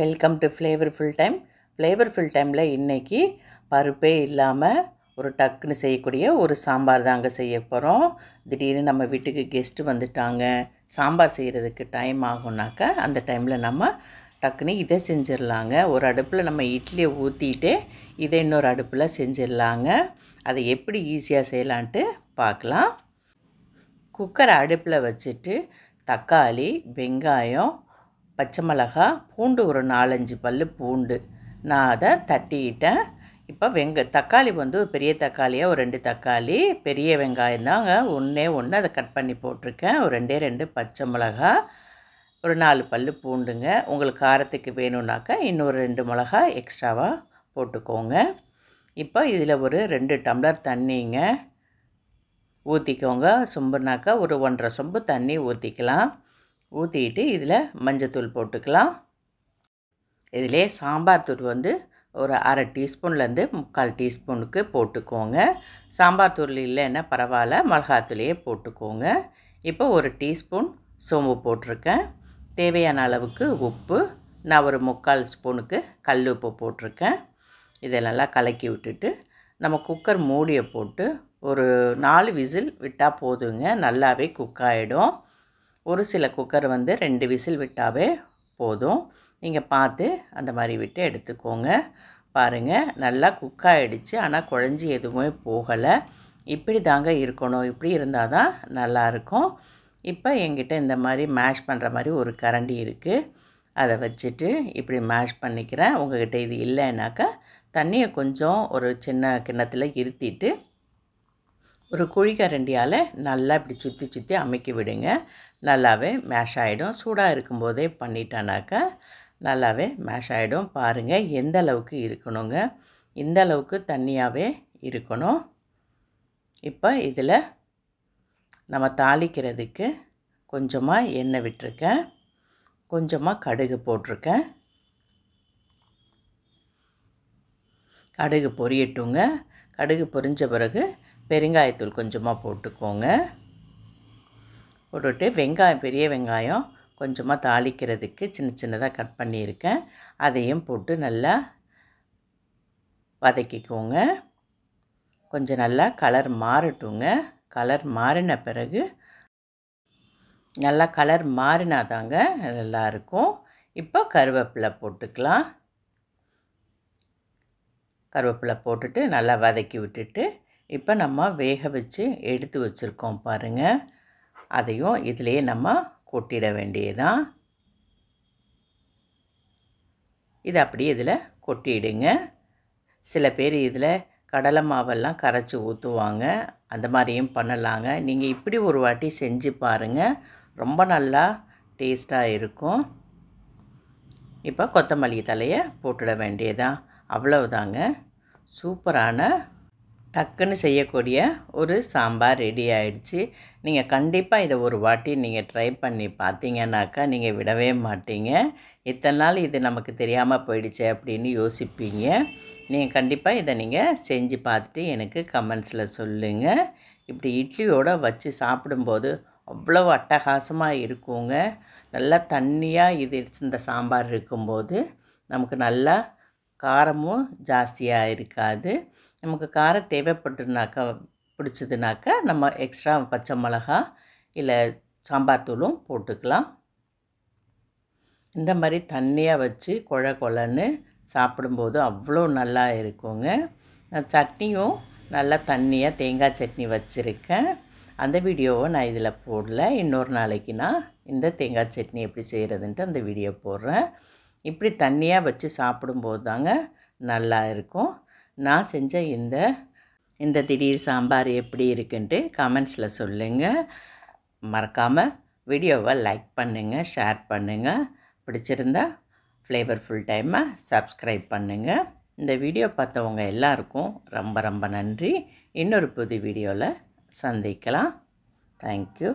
welcome to flavourful time flavourful டைமில் இன்றைக்கி பருப்பே இல்லாமல் ஒரு டக்குன்னு செய்யக்கூடிய ஒரு சாம்பார் தாங்க செய்ய போகிறோம் திடீர்னு நம்ம வீட்டுக்கு கெஸ்ட்டு வந்துட்டாங்க சாம்பார் செய்கிறதுக்கு டைம் ஆகும்னாக்க அந்த டைமில் நம்ம டக்குன்னு இதை செஞ்சிடலாங்க ஒரு அடுப்பில் நம்ம இட்லியை ஊற்றிட்டு இதை இன்னொரு அடுப்பில் செஞ்சிடலாங்க அதை எப்படி ஈஸியாக செய்யலான்ட்டு பார்க்கலாம் குக்கரை அடுப்பில் வச்சுட்டு தக்காளி வெங்காயம் பச்சை மிளகா பூண்டு ஒரு நாலஞ்சு பல் பூண்டு நான் அதை தட்டிக்கிட்டேன் இப்போ வெங்க தக்காளி வந்து பெரிய தக்காளியாக ஒரு ரெண்டு தக்காளி பெரிய வெங்காயம் தாங்க ஒன்றே ஒன்று அதை கட் பண்ணி போட்டிருக்கேன் ஒரு ரெண்டே ரெண்டு பச்சை மிளகா ஒரு நாலு பல் பூண்டுங்க உங்களுக்கு காரத்துக்கு வேணும்னாக்கா இன்னொரு ரெண்டு மிளகா எக்ஸ்ட்ராவாக போட்டுக்கோங்க இப்போ இதில் ஒரு ரெண்டு டம்ளர் தண்ணிங்க ஊற்றிக்கோங்க சொம்புனாக்கா ஒரு ஒன்றரை சொம்பு தண்ணி ஊற்றிக்கலாம் ஊற்றிக்கிட்டு இதில் மஞ்சத்தூள் போட்டுக்கலாம் இதிலே சாம்பார் தூள் வந்து ஒரு அரை டீஸ்பூன்லேருந்து முக்கால் டீஸ்பூனுக்கு போட்டுக்கோங்க சாம்பார் தூள் இல்லைன்னா பரவாயில்ல மிளகாத்தூளையே போட்டுக்கோங்க இப்போ ஒரு டீஸ்பூன் சோம்பு போட்டிருக்கேன் தேவையான அளவுக்கு உப்பு நான் ஒரு முக்கால் ஸ்பூனுக்கு கல் உப்பு போட்டிருக்கேன் இதை நல்லா கலக்கி விட்டுட்டு நம்ம குக்கர் மூடியை போட்டு ஒரு நாலு விசில் விட்டால் போதுங்க நல்லாவே குக் ஆகிடும் ஒரு சில குக்கர் வந்து ரெண்டு விசில் விட்டாவே போதும் நீங்கள் பார்த்து அந்த மாதிரி விட்டு எடுத்துக்கோங்க பாருங்கள் நல்லா குக்காகிடுச்சு ஆனால் குழஞ்சி எதுவுமே போகலை இப்படி தாங்க இருக்கணும் இப்படி இருந்தால் தான் நல்லாயிருக்கும் இப்போ எங்கிட்ட இந்த மாதிரி மேஷ் பண்ணுற மாதிரி ஒரு கரண்டி இருக்குது அதை வச்சுட்டு இப்படி மேஷ் பண்ணிக்கிறேன் உங்கள்கிட்ட இது இல்லைன்னாக்கா தண்ணியை கொஞ்சம் ஒரு சின்ன கிண்ணத்தில் இருத்திட்டு ஒரு குழிக்கரண்டியால் நல்லா இப்படி சுற்றி சுற்றி அமைக்கி விடுங்க நல்லாவே மேஷ் ஆகிடும் சூடாக இருக்கும்போதே பண்ணிட்டானாக்கா நல்லாவே மேஷ் ஆகிடும் பாருங்கள் எந்த அளவுக்கு இருக்கணுங்க இந்த அளவுக்கு தண்ணியாகவே இருக்கணும் இப்போ இதில் நம்ம தாளிக்கிறதுக்கு கொஞ்சமாக எண்ணெய் விட்டுருக்கேன் கொஞ்சமாக கடுகு போட்டிருக்கேன் கடுகு பொரியட்டுங்க கடுகு பொரிஞ்ச பிறகு பெருங்காயத்தூள் கொஞ்சமாக போட்டுக்கோங்க போட்டுவிட்டு வெங்காயம் பெரிய வெங்காயம் கொஞ்சமாக தாளிக்கிறதுக்கு சின்ன சின்னதாக கட் பண்ணியிருக்கேன் அதையும் போட்டு நல்லா வதக்கிக்கோங்க கொஞ்சம் நல்லா கலர் மாறட்டுங்க கலர் மாறின பிறகு நல்லா கலர் மாறினாதாங்க நல்லாயிருக்கும் இப்போ கருவேப்பிலை போட்டுக்கலாம் கருவேப்பிலை போட்டுட்டு நல்லா வதக்கி விட்டுட்டு இப்போ நம்ம வேக வச்சு எடுத்து வச்சுருக்கோம் பாருங்கள் அதையும் இதிலே நம்ம கொட்டிட வேண்டியதான் இது அப்படியே இதில் கொட்டிடுங்க சில பேர் இதில் கடலை மாவெல்லாம் கரைச்சி ஊற்றுவாங்க அந்த மாதிரியும் பண்ணலாங்க நீங்கள் இப்படி ஒரு வாட்டி செஞ்சு பாருங்கள் ரொம்ப நல்லா டேஸ்ட்டாக இருக்கும் இப்போ கொத்தமல்லி தலையை போட்டுட வேண்டியதான் அவ்வளவுதாங்க சூப்பரான டக்குன்னு செய்யக்கூடிய ஒரு சாம்பார் ரெடி ஆயிடுச்சு நீங்கள் கண்டிப்பாக இதை ஒரு வாட்டி நீங்கள் ட்ரை பண்ணி பார்த்தீங்கன்னாக்கா நீங்கள் விடவே மாட்டீங்க இத்தனை நாள் இது நமக்கு தெரியாமல் போயிடுச்சு அப்படின்னு யோசிப்பீங்க நீங்கள் கண்டிப்பாக இதை நீங்கள் செஞ்சு பார்த்துட்டு எனக்கு கமெண்ட்ஸில் சொல்லுங்கள் இப்படி இட்லியோடு வச்சு சாப்பிடும்போது அவ்வளோ அட்டகாசமாக இருக்குங்க நல்லா தண்ணியாக இது இந்த சாம்பார் இருக்கும்போது நமக்கு நல்லா காரமும் ஜாஸ்தியாக இருக்காது நமக்கு காரம் தேவைப்பட்டுனாக்கா பிடிச்சதுனாக்க நம்ம எக்ஸ்ட்ரா பச்சை மிளகா இல்லை சாம்பார் தூளும் போட்டுக்கலாம் இந்த மாதிரி தண்ணியாக வச்சு கொழ கொழன்னு சாப்பிடும்போது அவ்வளோ நல்லா இருக்குங்க நான் சட்னியும் நல்லா தண்ணியாக தேங்காய் சட்னி வச்சுருக்கேன் அந்த வீடியோவை நான் இதில் போடல இன்னொரு நாளைக்கு நான் இந்த தேங்காய் சட்னி எப்படி செய்கிறதுன்ட்டு அந்த வீடியோ போடுறேன் இப்படி தண்ணியாக வச்சு சாப்பிடும்போது தாங்க நல்லா இருக்கும் நான் செஞ்ச இந்த இந்த திடீர் சாம்பார் எப்படி இருக்குன்ட்டு கமெண்ட்ஸில் சொல்லுங்கள் மறக்காமல் வீடியோவை லைக் பண்ணுங்கள் ஷேர் பண்ணுங்கள் பிடிச்சிருந்தா ஃப்ளேவர்ஃபுல் டைமை சப்ஸ்கிரைப் பண்ணுங்கள் இந்த வீடியோ பார்த்தவங்க எல்லாருக்கும் ரொம்ப ரொம்ப நன்றி இன்னொரு புது வீடியோவில் சந்திக்கலாம் தேங்க்யூ